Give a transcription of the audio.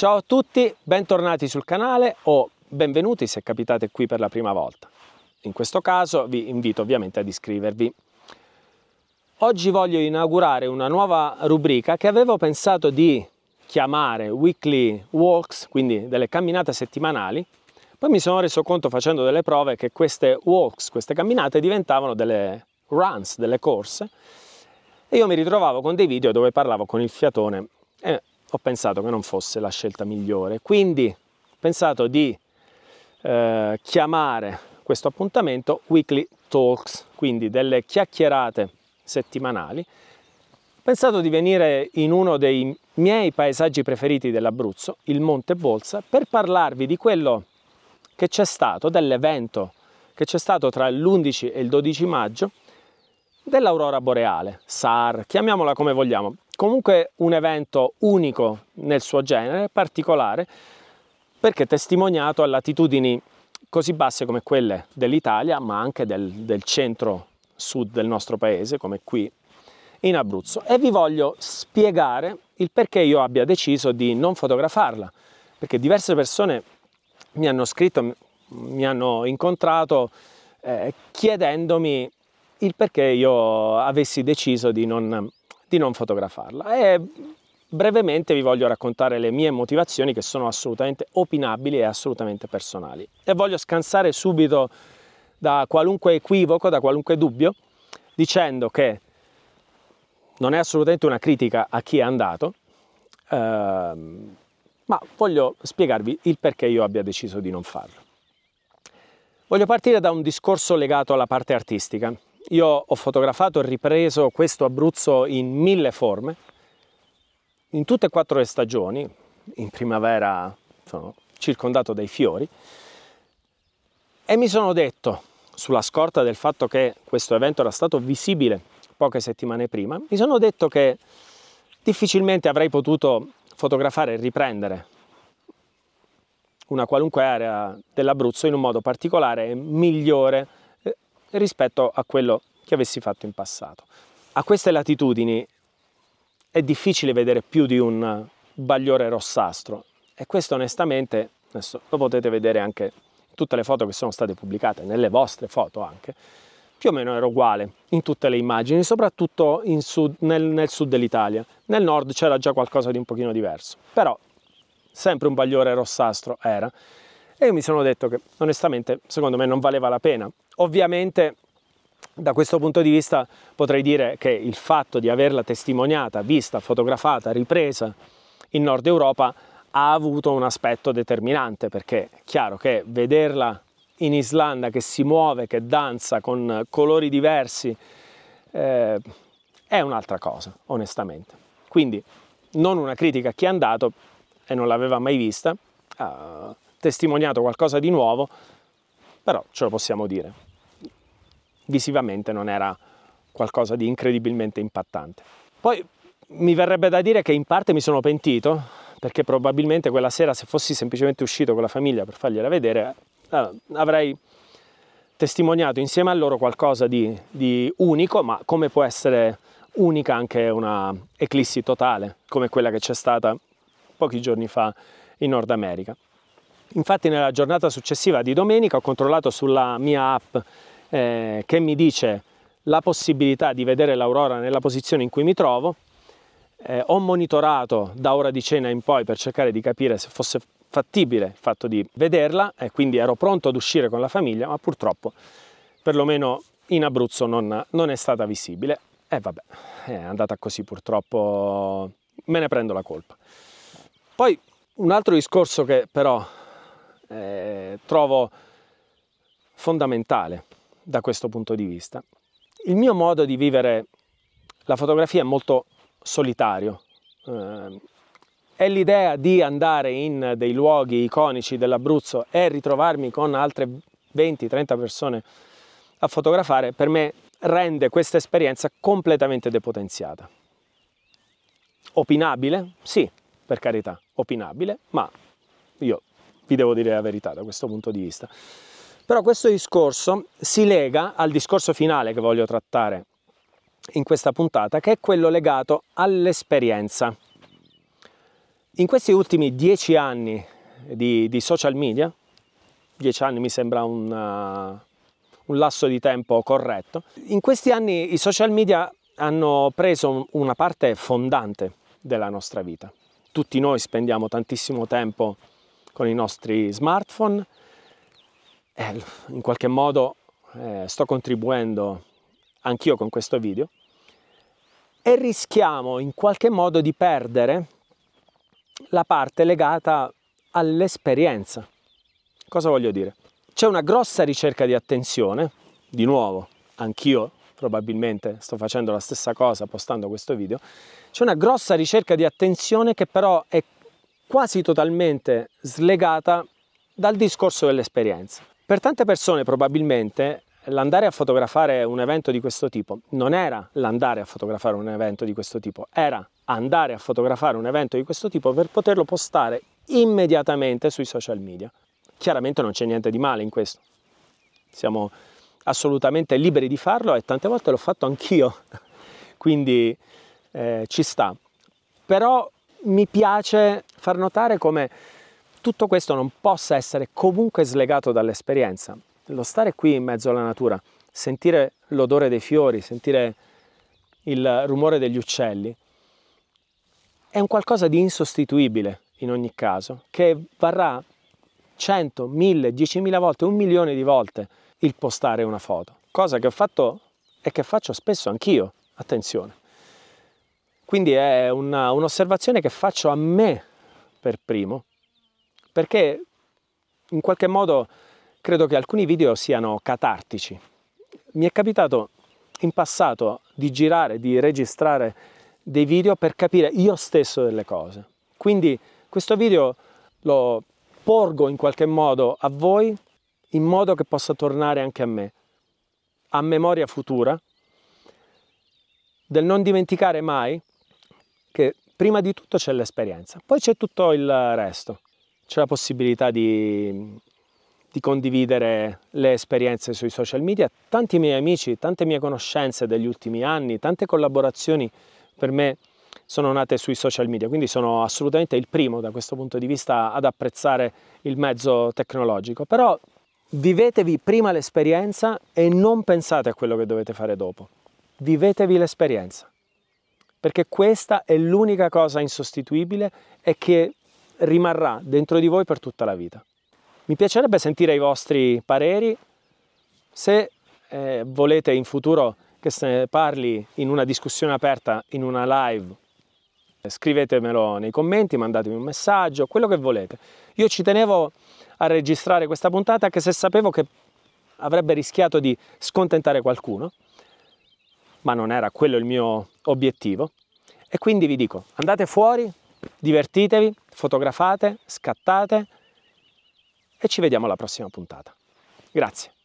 Ciao a tutti, bentornati sul canale o benvenuti se capitate qui per la prima volta. In questo caso vi invito ovviamente ad iscrivervi. Oggi voglio inaugurare una nuova rubrica che avevo pensato di chiamare Weekly Walks, quindi delle camminate settimanali. Poi mi sono reso conto facendo delle prove che queste walks, queste camminate diventavano delle runs, delle corse. E io mi ritrovavo con dei video dove parlavo con il fiatone ho pensato che non fosse la scelta migliore, quindi ho pensato di eh, chiamare questo appuntamento Weekly Talks, quindi delle chiacchierate settimanali. Ho pensato di venire in uno dei miei paesaggi preferiti dell'Abruzzo, il Monte Bolsa, per parlarvi di quello che c'è stato, dell'evento che c'è stato tra l'11 e il 12 maggio dell'aurora boreale, SAR, chiamiamola come vogliamo. Comunque un evento unico nel suo genere, particolare, perché testimoniato a latitudini così basse come quelle dell'Italia, ma anche del, del centro-sud del nostro paese, come qui in Abruzzo. E vi voglio spiegare il perché io abbia deciso di non fotografarla, perché diverse persone mi hanno scritto, mi hanno incontrato eh, chiedendomi il perché io avessi deciso di non di non fotografarla. E brevemente vi voglio raccontare le mie motivazioni che sono assolutamente opinabili e assolutamente personali. E voglio scansare subito da qualunque equivoco, da qualunque dubbio, dicendo che non è assolutamente una critica a chi è andato, ehm, ma voglio spiegarvi il perché io abbia deciso di non farlo. Voglio partire da un discorso legato alla parte artistica, io ho fotografato e ripreso questo Abruzzo in mille forme, in tutte e quattro le stagioni, in primavera sono circondato dai fiori, e mi sono detto, sulla scorta del fatto che questo evento era stato visibile poche settimane prima, mi sono detto che difficilmente avrei potuto fotografare e riprendere una qualunque area dell'Abruzzo in un modo particolare e migliore eh, rispetto a quello che avessi fatto in passato. A queste latitudini è difficile vedere più di un bagliore rossastro e questo onestamente, adesso lo potete vedere anche in tutte le foto che sono state pubblicate, nelle vostre foto anche, più o meno era uguale in tutte le immagini, soprattutto sud, nel, nel sud dell'Italia. Nel nord c'era già qualcosa di un pochino diverso, però sempre un bagliore rossastro era. E io mi sono detto che onestamente secondo me non valeva la pena. Ovviamente da questo punto di vista potrei dire che il fatto di averla testimoniata, vista, fotografata, ripresa in Nord Europa ha avuto un aspetto determinante perché è chiaro che vederla in Islanda che si muove, che danza con colori diversi eh, è un'altra cosa, onestamente. Quindi non una critica a chi è andato e non l'aveva mai vista, ha testimoniato qualcosa di nuovo, però ce lo possiamo dire visivamente non era qualcosa di incredibilmente impattante. Poi mi verrebbe da dire che in parte mi sono pentito, perché probabilmente quella sera se fossi semplicemente uscito con la famiglia per fargliela vedere, eh, avrei testimoniato insieme a loro qualcosa di, di unico, ma come può essere unica anche una eclissi totale, come quella che c'è stata pochi giorni fa in Nord America. Infatti nella giornata successiva di domenica ho controllato sulla mia app eh, che mi dice la possibilità di vedere l'aurora nella posizione in cui mi trovo. Eh, ho monitorato da ora di cena in poi per cercare di capire se fosse fattibile il fatto di vederla e quindi ero pronto ad uscire con la famiglia, ma purtroppo perlomeno in Abruzzo non, non è stata visibile. E eh, vabbè, è andata così purtroppo, me ne prendo la colpa. Poi un altro discorso che però eh, trovo fondamentale da questo punto di vista. Il mio modo di vivere la fotografia è molto solitario. Eh, è l'idea di andare in dei luoghi iconici dell'Abruzzo e ritrovarmi con altre 20-30 persone a fotografare, per me rende questa esperienza completamente depotenziata. Opinabile? Sì, per carità, opinabile, ma io vi devo dire la verità da questo punto di vista. Però questo discorso si lega al discorso finale che voglio trattare in questa puntata, che è quello legato all'esperienza. In questi ultimi dieci anni di, di social media, dieci anni mi sembra un, uh, un lasso di tempo corretto. In questi anni i social media hanno preso una parte fondante della nostra vita. Tutti noi spendiamo tantissimo tempo con i nostri smartphone, eh, in qualche modo eh, sto contribuendo anch'io con questo video e rischiamo in qualche modo di perdere la parte legata all'esperienza. Cosa voglio dire? C'è una grossa ricerca di attenzione, di nuovo, anch'io probabilmente sto facendo la stessa cosa postando questo video, c'è una grossa ricerca di attenzione che però è quasi totalmente slegata dal discorso dell'esperienza. Per tante persone probabilmente l'andare a fotografare un evento di questo tipo non era l'andare a fotografare un evento di questo tipo, era andare a fotografare un evento di questo tipo per poterlo postare immediatamente sui social media. Chiaramente non c'è niente di male in questo. Siamo assolutamente liberi di farlo e tante volte l'ho fatto anch'io, quindi eh, ci sta. Però mi piace far notare come tutto questo non possa essere comunque slegato dall'esperienza. Lo stare qui in mezzo alla natura, sentire l'odore dei fiori, sentire il rumore degli uccelli, è un qualcosa di insostituibile in ogni caso, che varrà 100, 1000, 10.000 volte, un milione di volte il postare una foto, cosa che ho fatto e che faccio spesso anch'io, attenzione. Quindi è una, un'osservazione che faccio a me per primo perché in qualche modo credo che alcuni video siano catartici. Mi è capitato in passato di girare, di registrare dei video per capire io stesso delle cose. Quindi questo video lo porgo in qualche modo a voi in modo che possa tornare anche a me, a memoria futura, del non dimenticare mai che prima di tutto c'è l'esperienza, poi c'è tutto il resto c'è la possibilità di, di condividere le esperienze sui social media. Tanti miei amici, tante mie conoscenze degli ultimi anni, tante collaborazioni per me sono nate sui social media, quindi sono assolutamente il primo da questo punto di vista ad apprezzare il mezzo tecnologico. Però vivetevi prima l'esperienza e non pensate a quello che dovete fare dopo. Vivetevi l'esperienza, perché questa è l'unica cosa insostituibile e che rimarrà dentro di voi per tutta la vita. Mi piacerebbe sentire i vostri pareri, se eh, volete in futuro che se ne parli in una discussione aperta, in una live, scrivetemelo nei commenti, mandatemi un messaggio, quello che volete. Io ci tenevo a registrare questa puntata anche se sapevo che avrebbe rischiato di scontentare qualcuno, ma non era quello il mio obiettivo. E quindi vi dico, andate fuori, Divertitevi, fotografate, scattate e ci vediamo alla prossima puntata. Grazie.